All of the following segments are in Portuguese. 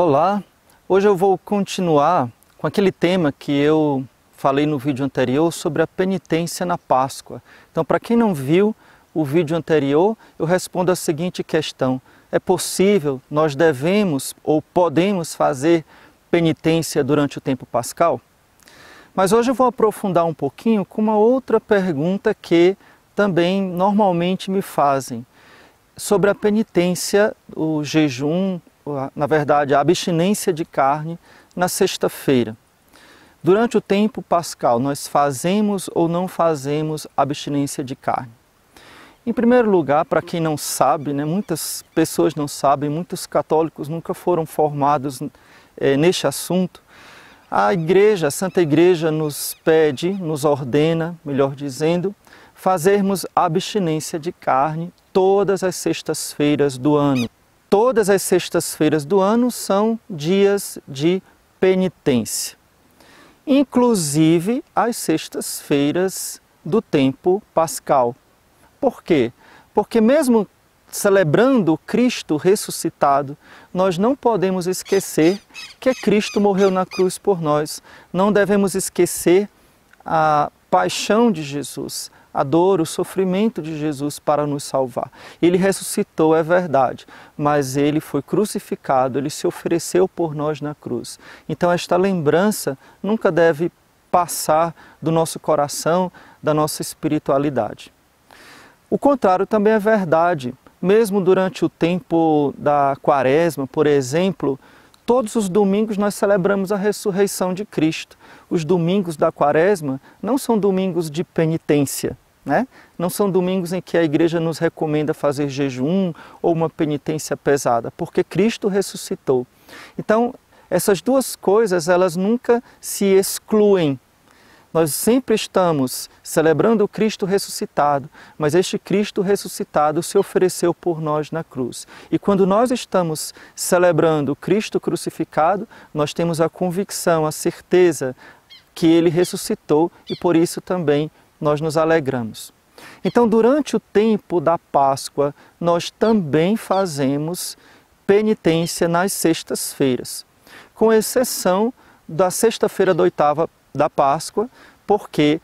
Olá, hoje eu vou continuar com aquele tema que eu falei no vídeo anterior sobre a penitência na Páscoa. Então, para quem não viu o vídeo anterior, eu respondo a seguinte questão: é possível, nós devemos ou podemos fazer penitência durante o tempo pascal? Mas hoje eu vou aprofundar um pouquinho com uma outra pergunta que também normalmente me fazem sobre a penitência, o jejum na verdade, a abstinência de carne na sexta-feira. Durante o tempo pascal, nós fazemos ou não fazemos abstinência de carne? Em primeiro lugar, para quem não sabe, né, muitas pessoas não sabem, muitos católicos nunca foram formados é, neste assunto, a Igreja, a Santa Igreja, nos pede, nos ordena, melhor dizendo, fazermos abstinência de carne todas as sextas-feiras do ano. Todas as sextas-feiras do ano são dias de penitência, inclusive as sextas-feiras do tempo pascal. Por quê? Porque, mesmo celebrando Cristo ressuscitado, nós não podemos esquecer que Cristo morreu na cruz por nós. Não devemos esquecer a paixão de Jesus, a dor, o sofrimento de Jesus para nos salvar. Ele ressuscitou, é verdade, mas ele foi crucificado, ele se ofereceu por nós na cruz. Então, esta lembrança nunca deve passar do nosso coração, da nossa espiritualidade. O contrário também é verdade. Mesmo durante o tempo da quaresma, por exemplo, todos os domingos nós celebramos a ressurreição de Cristo. Os domingos da quaresma não são domingos de penitência, né? Não são domingos em que a igreja nos recomenda fazer jejum ou uma penitência pesada, porque Cristo ressuscitou. Então, essas duas coisas, elas nunca se excluem. Nós sempre estamos celebrando o Cristo ressuscitado, mas este Cristo ressuscitado se ofereceu por nós na cruz. E quando nós estamos celebrando o Cristo crucificado, nós temos a convicção, a certeza que ele ressuscitou e por isso também nós nos alegramos. Então, durante o tempo da Páscoa, nós também fazemos penitência nas sextas-feiras, com exceção da sexta-feira da oitava da Páscoa, porque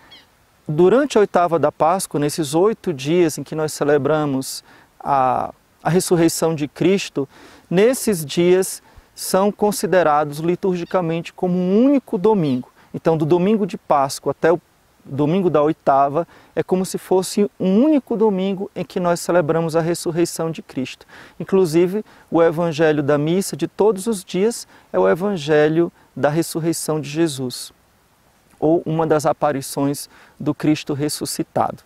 durante a oitava da Páscoa, nesses oito dias em que nós celebramos a, a, ressurreição de Cristo, nesses dias são considerados liturgicamente como um único domingo. Então, do domingo de Páscoa até o domingo da oitava é como se fosse um único domingo em que nós celebramos a ressurreição de Cristo. Inclusive, o evangelho da missa de todos os dias é o evangelho da ressurreição de Jesus, ou uma das aparições do Cristo ressuscitado.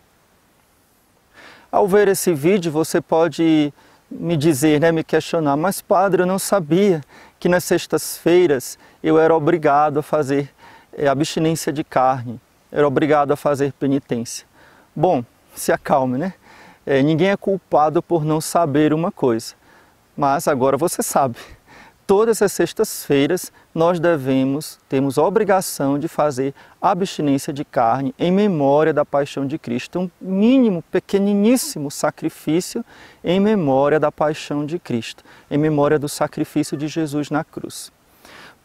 Ao ver esse vídeo, você pode me dizer, né, me questionar, mas padre, eu não sabia que nas sextas-feiras eu era obrigado a fazer eh, abstinência de carne era obrigado a fazer penitência. Bom, se acalme, né? É, ninguém é culpado por não saber uma coisa, mas agora você sabe. Todas as sextas-feiras nós devemos, temos a obrigação de fazer abstinência de carne em memória da paixão de Cristo, um mínimo, pequeniníssimo sacrifício em memória da paixão de Cristo, em memória do sacrifício de Jesus na cruz.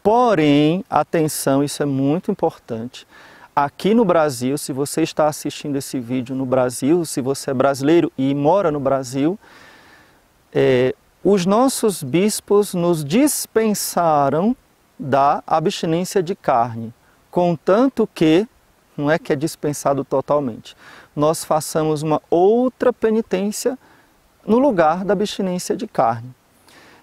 Porém, atenção, isso é muito importante aqui no Brasil, se você está assistindo esse vídeo no Brasil, se você é brasileiro e mora no Brasil, é, os nossos bispos nos dispensaram da abstinência de carne, contanto que, não é que é dispensado totalmente, nós façamos uma outra penitência no lugar da abstinência de carne.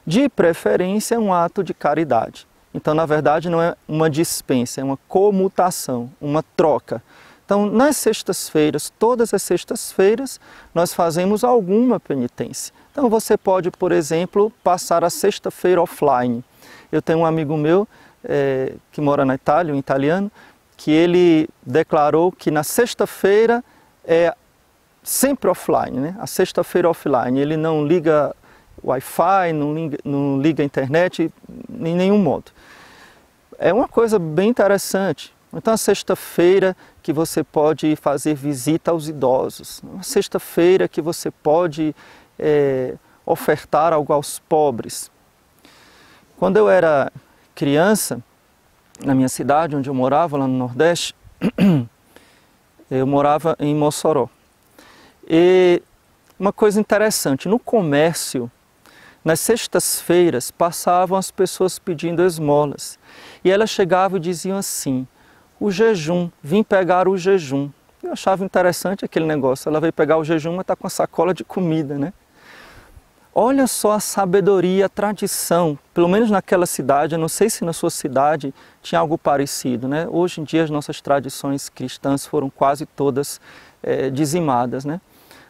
De preferência, um ato de caridade. Então, na verdade, não é uma dispensa, é uma comutação, uma troca. Então, nas sextas-feiras, todas as sextas-feiras, nós fazemos alguma penitência. Então, você pode, por exemplo, passar a sexta-feira offline. Eu tenho um amigo meu é, que mora na Itália, um italiano, que ele declarou que na sexta-feira é sempre offline, né? A sexta-feira offline. Ele não liga Wi-Fi, não liga, não liga a internet em nenhum modo. É uma coisa bem interessante. Então, sexta-feira que você pode fazer visita aos idosos, uma sexta-feira que você pode é, ofertar algo aos pobres. Quando eu era criança, na minha cidade, onde eu morava, lá no Nordeste, eu morava em Mossoró. E uma coisa interessante, no comércio nas sextas-feiras passavam as pessoas pedindo esmolas e elas chegavam e diziam assim: o jejum, vim pegar o jejum. Eu achava interessante aquele negócio. Ela veio pegar o jejum, mas está com a sacola de comida, né? Olha só a sabedoria, a tradição, pelo menos naquela cidade, eu não sei se na sua cidade tinha algo parecido, né? Hoje em dia as nossas tradições cristãs foram quase todas é, dizimadas, né?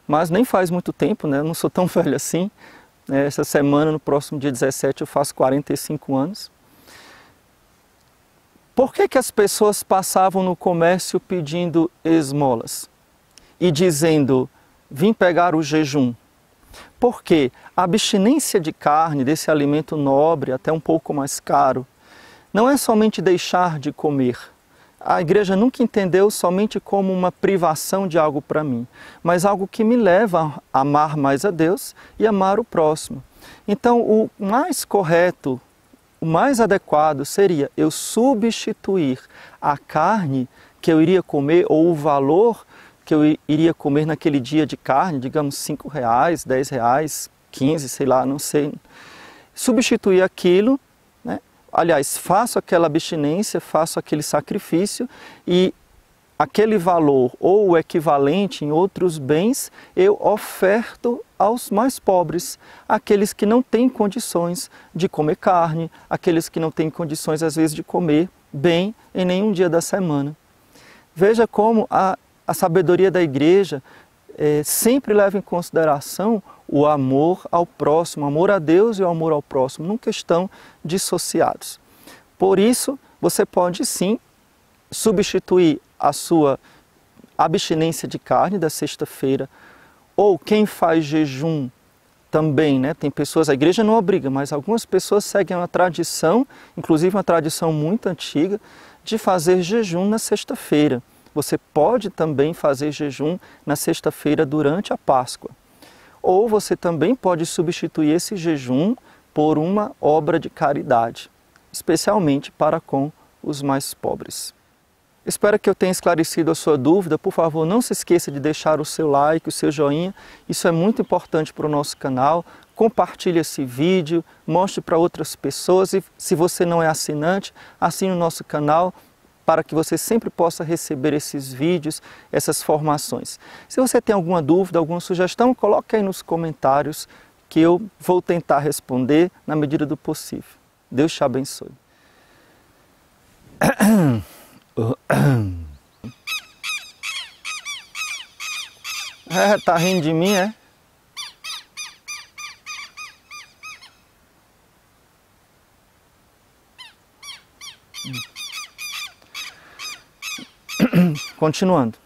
Mas nem faz muito tempo, né? Eu não sou tão velho assim, né? Essa semana, no próximo dia 17, eu faço 45 anos. Por que, que as pessoas passavam no comércio pedindo esmolas e dizendo, vim pegar o jejum? Porque a abstinência de carne, desse alimento nobre, até um pouco mais caro, não é somente deixar de comer, a igreja nunca entendeu somente como uma privação de algo para mim, mas algo que me leva a amar mais a Deus e amar o próximo. Então, o mais correto, o mais adequado seria eu substituir a carne que eu iria comer ou o valor que eu iria comer naquele dia de carne, digamos 5 reais, 10 reais, 15, sei lá, não sei. Substituir aquilo aliás, faço aquela abstinência, faço aquele sacrifício e aquele valor ou o equivalente em outros bens, eu oferto aos mais pobres, aqueles que não têm condições de comer carne, aqueles que não têm condições às vezes de comer bem em nenhum dia da semana. Veja como a, a sabedoria da igreja é, sempre leva em consideração o amor ao próximo, amor a Deus e o amor ao próximo, nunca estão dissociados. Por isso, você pode sim substituir a sua abstinência de carne da sexta-feira, ou quem faz jejum também, né? Tem pessoas, a igreja não obriga, mas algumas pessoas seguem uma tradição, inclusive uma tradição muito antiga, de fazer jejum na sexta-feira. Você pode também fazer jejum na sexta-feira durante a Páscoa. Ou você também pode substituir esse jejum por uma obra de caridade, especialmente para com os mais pobres. Espero que eu tenha esclarecido a sua dúvida. Por favor, não se esqueça de deixar o seu like, o seu joinha. Isso é muito importante para o nosso canal. Compartilhe esse vídeo, mostre para outras pessoas. E se você não é assinante, assine o nosso canal para que você sempre possa receber esses vídeos, essas formações. Se você tem alguma dúvida, alguma sugestão, coloque aí nos comentários que eu vou tentar responder na medida do possível. Deus te abençoe. É, tá rindo de mim, é? Continuando.